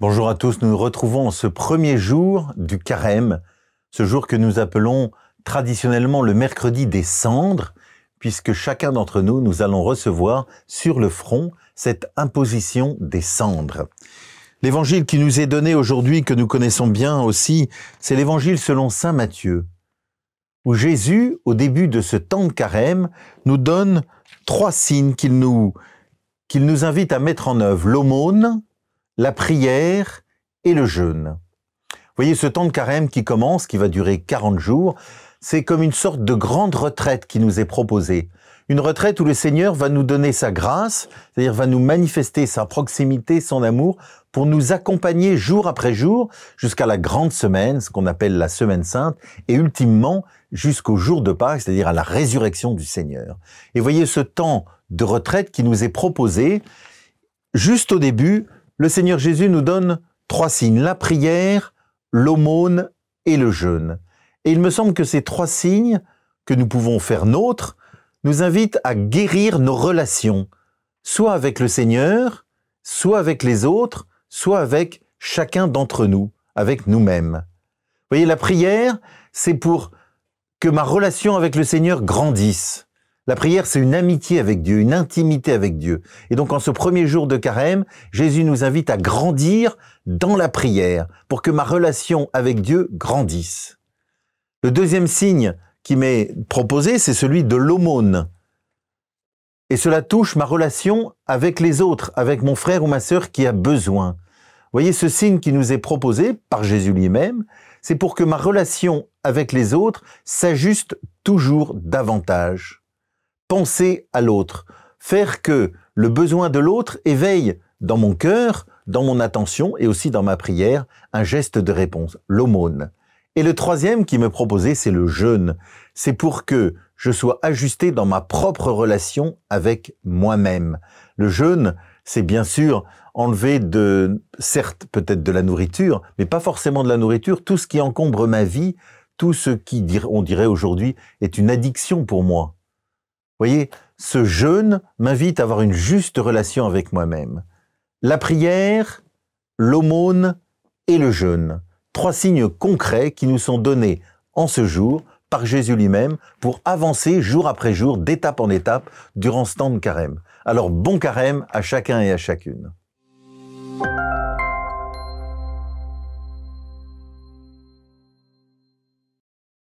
Bonjour à tous, nous nous retrouvons ce premier jour du carême, ce jour que nous appelons traditionnellement le mercredi des cendres, puisque chacun d'entre nous, nous allons recevoir sur le front cette imposition des cendres. L'évangile qui nous est donné aujourd'hui, que nous connaissons bien aussi, c'est l'évangile selon Saint Matthieu, où Jésus, au début de ce temps de carême, nous donne trois signes qu'il nous, qu'il nous invite à mettre en œuvre. L'aumône, la prière et le jeûne. voyez, ce temps de carême qui commence, qui va durer 40 jours, c'est comme une sorte de grande retraite qui nous est proposée. Une retraite où le Seigneur va nous donner sa grâce, c'est-à-dire va nous manifester sa proximité, son amour, pour nous accompagner jour après jour jusqu'à la grande semaine, ce qu'on appelle la semaine sainte, et ultimement jusqu'au jour de Pâques, c'est-à-dire à la résurrection du Seigneur. Et voyez ce temps de retraite qui nous est proposé, juste au début, le Seigneur Jésus nous donne trois signes, la prière, l'aumône et le jeûne. Et il me semble que ces trois signes que nous pouvons faire nôtres nous invitent à guérir nos relations, soit avec le Seigneur, soit avec les autres, soit avec chacun d'entre nous, avec nous-mêmes. Vous voyez, la prière, c'est pour que ma relation avec le Seigneur grandisse. La prière, c'est une amitié avec Dieu, une intimité avec Dieu. Et donc en ce premier jour de carême, Jésus nous invite à grandir dans la prière pour que ma relation avec Dieu grandisse. Le deuxième signe qui m'est proposé, c'est celui de l'aumône. Et cela touche ma relation avec les autres, avec mon frère ou ma sœur qui a besoin. Voyez, ce signe qui nous est proposé par Jésus lui-même, c'est pour que ma relation avec les autres s'ajuste toujours davantage penser à l'autre, faire que le besoin de l'autre éveille dans mon cœur, dans mon attention et aussi dans ma prière un geste de réponse, l'aumône. Et le troisième qui me proposait, c'est le jeûne. C'est pour que je sois ajusté dans ma propre relation avec moi-même. Le jeûne, c'est bien sûr enlever de, certes peut-être de la nourriture, mais pas forcément de la nourriture, tout ce qui encombre ma vie, tout ce qui, on dirait aujourd'hui, est une addiction pour moi voyez, ce jeûne m'invite à avoir une juste relation avec moi-même. La prière, l'aumône et le jeûne. Trois signes concrets qui nous sont donnés en ce jour par Jésus lui-même pour avancer jour après jour, d'étape en étape, durant ce temps de carême. Alors bon carême à chacun et à chacune.